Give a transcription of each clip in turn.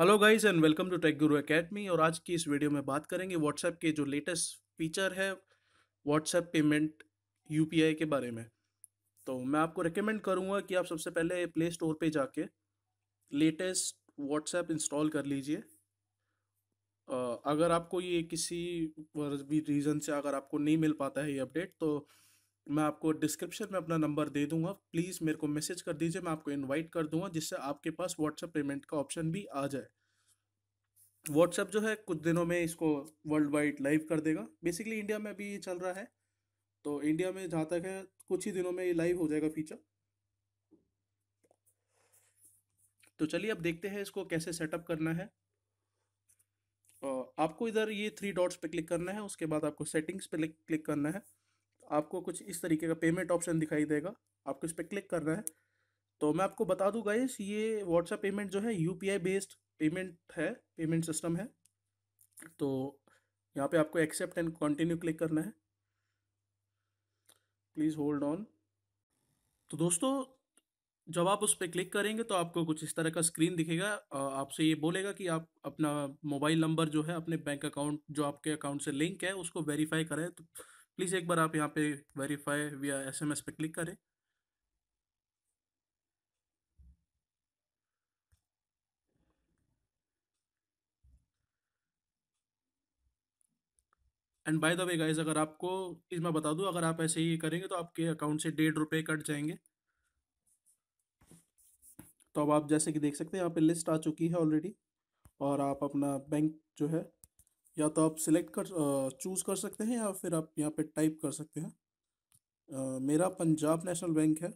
hello guys and welcome to Tech Guru Academy और आज की इस वीडियो में बात करेंगे व्हाट्सएप के जो लेटेस्ट फीचर है व्हाट्सएप पेमेंट यूपीआई के बारे में तो मैं आपको रिकमेंड करूँगा कि आप सबसे पहले प्ले स्टोर पर जाके लेटेस्ट व्हाट्सएप इंस्टॉल कर लीजिए अगर आपको ये किसी भी रीज़न से अगर आपको नहीं मिल पाता है ये अपडेट तो मैं आपको डिस्क्रिप्शन में अपना नंबर दे दूंगा प्लीज़ मेरे को मैसेज कर दीजिए मैं आपको इनवाइट कर दूंगा जिससे आपके पास व्हाट्सएप पेमेंट का ऑप्शन भी आ जाए व्हाट्सएप जो है कुछ दिनों में इसको वर्ल्ड वाइड लाइव कर देगा बेसिकली इंडिया में अभी ये चल रहा है तो इंडिया में जहाँ तक है कुछ ही दिनों में ये लाइव हो जाएगा फीचर तो चलिए अब देखते हैं इसको कैसे सेटअप करना है आपको इधर ये थ्री डॉट्स पे क्लिक करना है उसके बाद आपको सेटिंग्स पे क्लिक करना है आपको कुछ इस तरीके का पेमेंट ऑप्शन दिखाई देगा आपको इस पर क्लिक करना है तो मैं आपको बता दूँ गाइस ये व्हाट्सएप पेमेंट जो है यू बेस्ड पेमेंट है पेमेंट सिस्टम है तो यहाँ पे आपको एक्सेप्ट एंड कंटिन्यू क्लिक करना है प्लीज़ होल्ड ऑन तो दोस्तों जब आप उस पर क्लिक करेंगे तो आपको कुछ इस तरह का स्क्रीन दिखेगा आपसे ये बोलेगा कि आप अपना मोबाइल नंबर जो है अपने बैंक अकाउंट जो आपके अकाउंट से लिंक है उसको वेरीफाई करें तो प्लीज़ एक बार आप यहाँ पे वेरीफाई या एस एम एस पे क्लिक करें and by the way guys अगर आपको इस मैं बता दूं अगर आप ऐसे ही करेंगे तो आपके अकाउंट से डेढ़ रुपये कट जाएंगे तो अब आप जैसे कि देख सकते हैं यहाँ पे लिस्ट आ चुकी है ऑलरेडी और आप अपना बैंक जो है या तो आप सिलेक्ट कर चूज़ कर सकते हैं या फिर आप यहाँ पे टाइप कर सकते हैं आ, मेरा पंजाब नेशनल बैंक है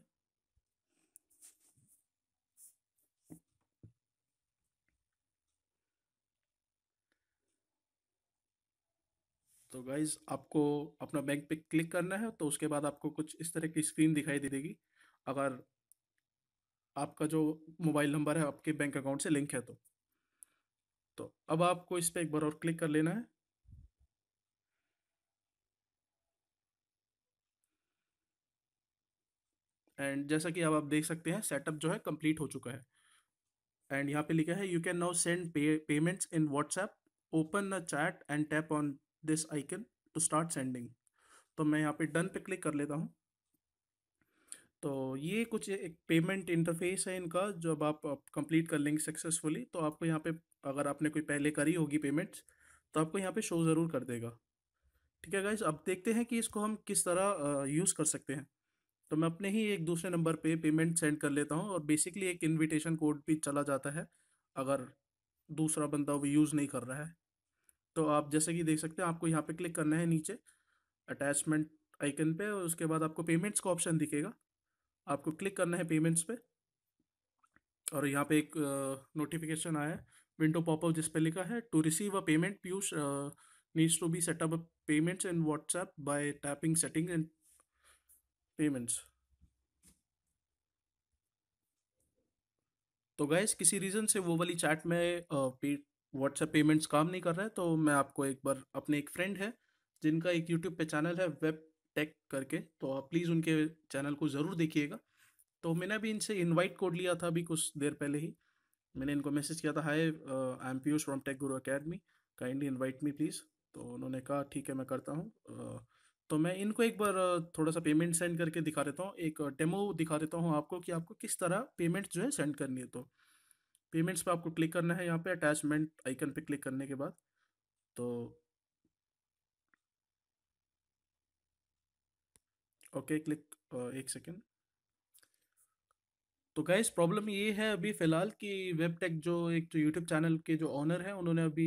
तो गाइज आपको अपना बैंक पे क्लिक करना है तो उसके बाद आपको कुछ इस तरह की स्क्रीन दिखाई दे देगी अगर आपका जो मोबाइल नंबर है आपके बैंक अकाउंट से लिंक है तो तो अब आपको इस पर एक बार और क्लिक कर लेना है एंड जैसा कि अब आप देख सकते हैं सेटअप जो है कंप्लीट हो चुका है एंड यहाँ पे लिखा है you can now send payments in WhatsApp open a chat and tap on this icon to start sending तो मैं यहाँ पे डन पे क्लिक कर लेता हूँ तो ये कुछ एक पेमेंट इंटरफेस है इनका जब आप कंप्लीट कर लेंगे सक्सेसफुली तो आपको यहाँ पे अगर आपने कोई पहले करी होगी पेमेंट्स तो आपको यहाँ पे शो ज़रूर कर देगा ठीक है गाइज अब देखते हैं कि इसको हम किस तरह यूज़ कर सकते हैं तो मैं अपने ही एक दूसरे नंबर पे पेमेंट सेंड कर लेता हूँ और बेसिकली एक इनविटेशन कोड भी चला जाता है अगर दूसरा बंदा वो यूज़ नहीं कर रहा है तो आप जैसे कि देख सकते हैं आपको यहाँ पे क्लिक करना है नीचे अटैचमेंट आइकन पे और उसके बाद आपको पेमेंट्स का ऑप्शन दिखेगा आपको क्लिक करना है पेमेंट्स पे और यहाँ पे एक नोटिफिकेशन आया है विंडो पॉपअप जिस पे लिखा है to receive a payment Piyush needs to be setup a payments in WhatsApp by tapping setting and payments तो गैस किसी रीज़न से वो वाली चैट में व्हाट्सएप पेमेंट्स काम नहीं कर रहा है तो मैं आपको एक बार अपने एक फ्रेंड है जिनका एक यूट्यूब पे चैनल है वेब टेक करके तो आप प्लीज़ उनके चैनल को ज़रूर देखिएगा तो मैंने भी इनसे इनवाइट कोड लिया था अभी कुछ देर पहले ही मैंने इनको मैसेज किया था hi I am Piyush from Tech Guru Academy kindly invite me please तो उन्होंने कहा ठीक है मैं करता हूँ uh, तो मैं इनको एक बार थोड़ा सा पेमेंट सेंड करके दिखा देता हूँ एक डेमो uh, दिखा देता हूँ आपको कि आपको किस तरह पेमेंट्स जो है सेंड करनी है तो पेमेंट्स पे आपको क्लिक करना है यहाँ पे अटैचमेंट आइकन पे क्लिक करने के बाद तो ओके क्लिक एक सेकेंड तो गाइस प्रॉब्लम ये है अभी फ़िलहाल कि वेब टेक जो एक जो तो यूट्यूब चैनल के जो ऑनर हैं उन्होंने अभी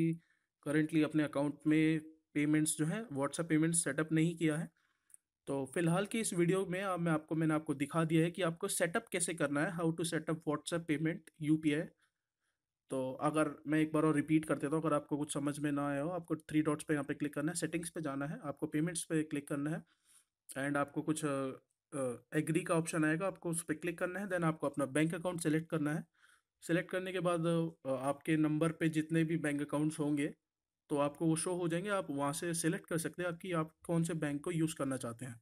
करेंटली अपने अकाउंट में पेमेंट्स जो है व्हाट्सएप पेमेंट्स सेटअप नहीं किया है तो फिलहाल की इस वीडियो में आप मैं आपको मैंने आपको दिखा दिया है कि आपको सेटअप कैसे करना है how to setup WhatsApp payment U तो अगर मैं एक बार और रिपीट कर देता हूँ अगर आपको कुछ समझ में ना आया हो आपको थ्री डॉट्स पर यहाँ पर क्लिक करना है सेटिंग्स पर जाना है आपको पेमेंट्स पर क्लिक करना है एंड आपको कुछ एग्री का ऑप्शन आएगा आपको उस पर क्लिक करना है देन आपको अपना बैंक अकाउंट सेलेक्ट करना है सेलेक्ट करने के बाद आपके नंबर पे जितने भी बैंक अकाउंट्स होंगे तो आपको वो शो हो जाएंगे आप वहाँ से सेलेक्ट कर सकते हैं आपकी आप कौन से बैंक को यूज़ करना चाहते हैं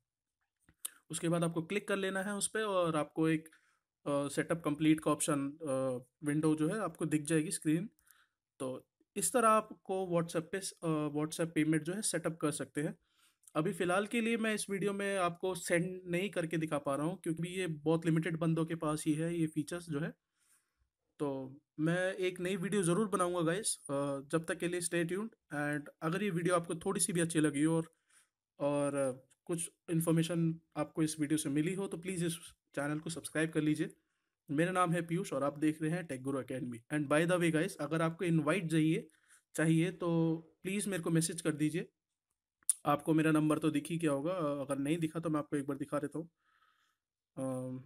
उसके बाद आपको क्लिक कर लेना है उस पर और आपको एक सेटअप कंप्लीट का ऑप्शन विंडो जो है आपको दिख जाएगी स्क्रीन तो इस तरह आपको व्हाट्सएप पे व्हाट्सएप पेमेंट जो है सेटअप कर सकते हैं अभी फ़िलहाल के लिए मैं इस वीडियो में आपको सेंड नहीं करके दिखा पा रहा हूँ क्योंकि ये बहुत लिमिटेड बंदों के पास ही है ये फीचर्स जो है तो मैं एक नई वीडियो ज़रूर बनाऊंगा गाइस जब तक के लिए स्टे ट्यून्ड एंड अगर ये वीडियो आपको थोड़ी सी भी अच्छी लगी हो और, और कुछ इन्फॉर्मेशन आपको इस वीडियो से मिली हो तो प्लीज़ इस चैनल को सब्सक्राइब कर लीजिए मेरा नाम है पीयूष और आप देख रहे हैं Tech Guru Academy and by the way guys अगर आपको इन्वाइट चाहिए चाहिए तो प्लीज़ मेरे को मैसेज कर दीजिए आपको मेरा नंबर तो दिख ही गया होगा अगर नहीं दिखा तो मैं आपको एक बार दिखा देता हूँ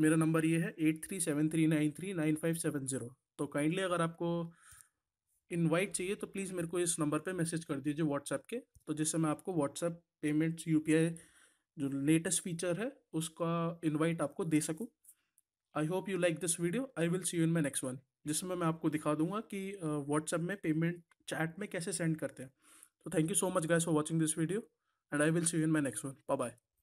मेरा नंबर ये है eight three seven three nine three nine five seven zero तो काइंडली अगर आपको इनवाइट चाहिए तो प्लीज़ मेरे को इस नंबर पे मैसेज कर दीजिए व्हाट्सएप के तो जिससे मैं आपको व्हाट्सएप पेमेंट्स यूपीआई जो लेटेस्ट फीचर है उसका इनवाइट आपको दे सकूँ I hope you like this video I will see you in my next one जिसमें मैं आपको दिखा दूंगा कि व्हाट्सएप uh, में पेमेंट चैट में कैसे सेंड करते हैं तो thank you so much guys for watching this video and I will see you in my next one bye